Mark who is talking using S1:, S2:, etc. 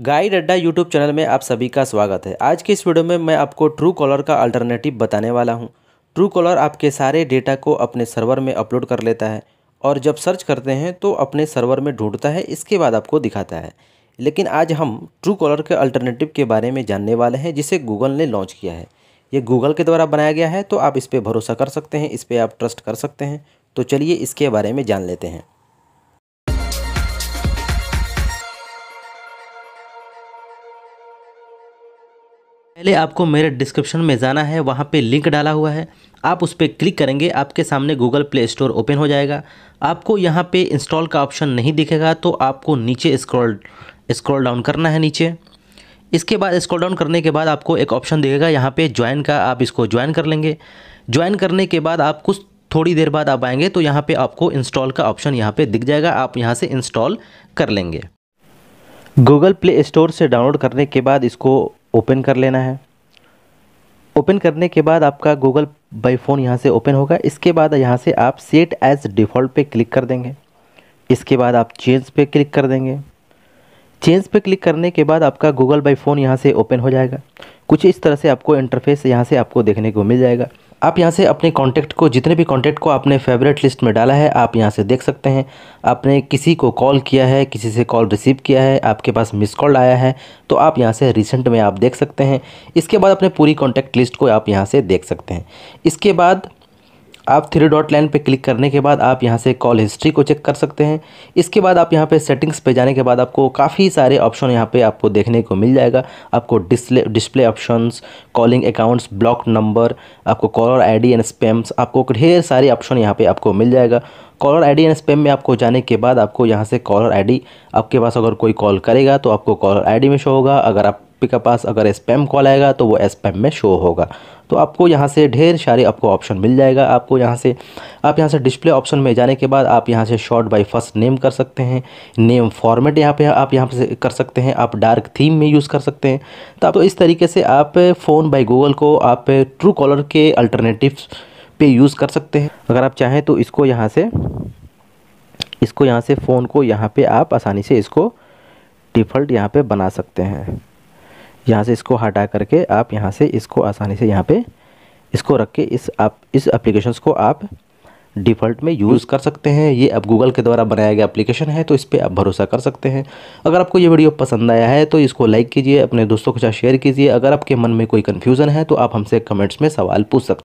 S1: गाई अड्डा YouTube channel में आप सभी का स्वागत है आज के इस वीडियो में मैं आपको ट्रू कॉलर का अल्टरनेटिव बताने वाला हूँ ट्रू कॉलर आपके सारे डेटा को अपने सर्वर में अपलोड कर लेता है और जब सर्च करते हैं तो अपने सर्वर में ढूंढता है इसके बाद आपको दिखाता है लेकिन आज हम ट्रू कॉलर के अल्टरनेटिव के बारे में जानने वाले हैं जिसे गूगल ने लॉन्च किया है ये गूगल के द्वारा बनाया गया है तो आप इस पर भरोसा कर सकते हैं इस पर आप ट्रस्ट कर सकते हैं तो चलिए इसके बारे में जान लेते हैं पहले आपको मेरे डिस्क्रिप्शन में जाना है वहाँ पे लिंक डाला हुआ है आप उस पर क्लिक करेंगे आपके सामने गूगल प्ले स्टोर ओपन हो जाएगा आपको यहाँ पे इंस्टॉल का ऑप्शन नहीं दिखेगा तो आपको नीचे स्क्रॉल स्क्रॉल डाउन करना है नीचे इसके बाद स्क्रॉल डाउन करने के बाद आपको एक ऑप्शन दिखेगा यहाँ पे ज्वाइन का आप इसको ज्वाइन कर लेंगे ज्वाइन करने के बाद आप कुछ थोड़ी देर बाद आप आएँगे तो यहाँ पर आपको इंस्टॉल का ऑप्शन यहाँ पर दिख जाएगा आप यहाँ से इंस्टॉल कर लेंगे गूगल प्ले स्टोर से डाउनलोड करने के बाद इसको ओपन कर लेना है ओपन करने के बाद आपका गूगल बाई फ़ोन यहाँ से ओपन होगा इसके बाद यहाँ से आप सेट एज डिफ़ॉल्ट पे क्लिक कर देंगे इसके बाद आप चेंज पे क्लिक कर देंगे चेंज पे क्लिक करने के बाद आपका गूगल बाई फ़ोन यहाँ से ओपन हो जाएगा कुछ इस तरह से आपको इंटरफेस यहाँ से आपको देखने को मिल जाएगा आप यहाँ से अपने कॉन्टैक्ट को जितने भी कॉन्टैक्ट को आपने फेवरेट लिस्ट में डाला है आप यहाँ से देख सकते हैं आपने किसी को कॉल किया है किसी से कॉल रिसीव किया है आपके पास मिस कॉल आया है तो आप यहाँ से रिसेंट में आप देख सकते हैं इसके बाद अपने पूरी कॉन्टैक्ट लिस्ट को आप यहाँ से देख सकते हैं इसके बाद आप थ्री डॉट लाइन पे क्लिक करने के बाद आप यहाँ से कॉल हिस्ट्री को चेक कर सकते हैं इसके बाद आप यहाँ पे सेटिंग्स पे जाने के बाद आपको काफ़ी सारे ऑप्शन यहाँ पे आपको देखने को मिल जाएगा आपको display display options calling accounts block number आपको कॉलर आईडी एंड स्पैम्स आपको ढेर सारे ऑप्शन यहाँ पर आपको मिल जाएगा caller I D and spam में आपको जाने के बाद आपको यहाँ से कॉलर डी आपके पास अगर कोई कॉल करेगा तो आपको कॉलर डी में शो होगा अगर आप के पास अगर स्पैम कॉल आएगा तो वो स्पैम में शो होगा तो आपको यहाँ से ढेर सारे आपको ऑप्शन मिल जाएगा आपको यहाँ से आप यहाँ से डिस्प्ले ऑप्शन में जाने के बाद आप यहाँ से शॉर्ट बाय फर्स्ट नेम कर सकते हैं नेम फॉर्मेट यहाँ पे आप यहाँ से कर सकते हैं आप डार्क थीम में यूज़ कर सकते हैं तो आप तो इस तरीके से आप फ़ोन बाय गूगल को आप ट्रू कॉलर के अल्टरनेटिव पे यूज़ कर सकते हैं अगर आप चाहें तो इसको यहाँ से इसको यहाँ से फ़ोन को यहाँ पर आप आसानी से इसको डिफ़ॉल्ट यहाँ पर बना सकते हैं यहाँ से इसको हटा करके आप यहाँ से इसको आसानी से यहाँ पे इसको रख के इस आप इस एप्लीकेशन को आप डिफ़ॉल्ट में यूज़ कर सकते हैं ये अब गूगल के द्वारा बनाया गया एप्लीकेशन है तो इस पर आप भरोसा कर सकते हैं अगर आपको ये वीडियो पसंद आया है तो इसको लाइक कीजिए अपने दोस्तों के साथ शेयर कीजिए अगर आपके मन में कोई कन्फ्यूज़न है तो आप हमसे कमेंट्स में सवाल पूछ सकते हैं